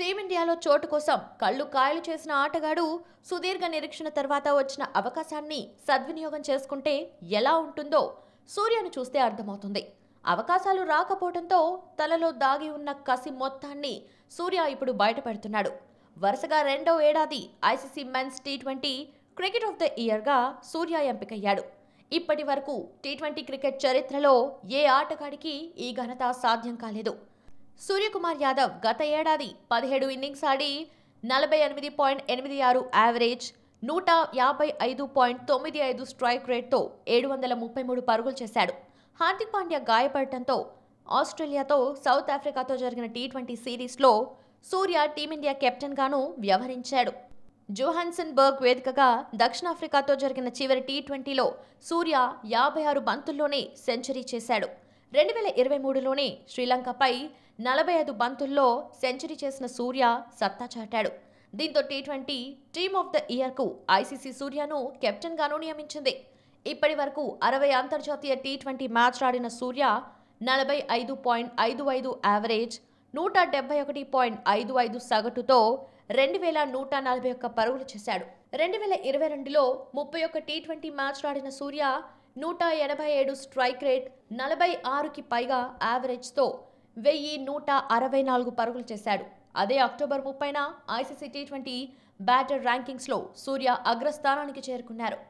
టీమిండియాలో చోటు కోసం కళ్ళు కాయలు చేసిన ఆటగాడు సుదీర్ఘ నిరీక్షణ తర్వాత వచ్చిన అవకాశాన్ని సద్వినియోగం చేసుకుంటే ఎలా ఉంటుందో సూర్యను చూస్తే అర్థమవుతుంది అవకాశాలు రాకపోవడంతో తలలో దాగి ఉన్న కసి మొత్తాన్ని సూర్య ఇప్పుడు బయటపెడుతున్నాడు వరుసగా రెండో ఏడాది ICC men's T twenty cricket of the ఇయర్గా సూర్య ఎంపికయ్యాడు ఇప్పటి వరకు టీ ట్వంటీ క్రికెట్ చరిత్రలో ఏ ఆటగాడికి ఈ ఘనత సాధ్యం కాలేదు సూర్యకుమార్ యాదవ్ గత ఏడాది పదిహేడు ఇన్నింగ్స్ ఆడి నలభై ఎనిమిది పాయింట్ ఎనిమిది ఆరు యావరేజ్ నూట యాభై ఐదు పాయింట్ తొమ్మిది ఐదు స్ట్రైక్ రేట్తో ఏడు వందల ముప్పై మూడు పరుగులు చేశాడు హార్దిక్ పాండ్యా గాయపడటంతో ఆస్ట్రేలియాతో సౌత్ ఆఫ్రికాతో జరిగిన టీ ట్వంటీ సిరీస్లో సూర్య టీమిండియా కెప్టెన్గాను వ్యవహరించాడు జోహాన్సన్ బర్గ్ వేదికగా దక్షిణాఫ్రికాతో జరిగిన చివరి టీ ట్వంటీలో సూర్య యాభై ఆరు బంతుల్లోనే సెంచరీ చేశాడు రెండు వేల ఇరవై మూడులోనే శ్రీలంకపై నలభై ఐదు బంతుల్లో సెంచరీ చేసిన సూర్య సత్తా చాటాడు దీంతో T twenty team of the ఇయర్కు ఐసీసీ సూర్యను కెప్టెన్గాను నియమించింది ఇప్పటి వరకు అరవై అంతర్జాతీయ టీ ట్వంటీ మ్యాచ్ ఆడిన సూర్య నలభై ఐదు పాయింట్ ఐదు ఐదు యావరేజ్ నూట డెబ్బై ఒకటి పాయింట్ ఐదు ఐదు సగటుతో రెండు వేల నూట నలభై ఒక్క పరుగులు చేశాడు రెండు వేల ఇరవై రెండులో ముప్పై ఒక్క టీ ట్వంటీ మ్యాచ్ ఆడిన సూర్య నూట ఎనభై ఏడు స్ట్రైక్ రేట్ నలభై ఆరుకి పైగా యావరేజ్తో వెయ్యి నూట అరవై నాలుగు పరుగులు చేశాడు అదే అక్టోబర్ ముప్పైన ఐసీసీ టీ ట్వంటీ బ్యాటర్ ర్యాంకింగ్స్లో సూర్య అగ్రస్థానానికి చేరుకున్నారు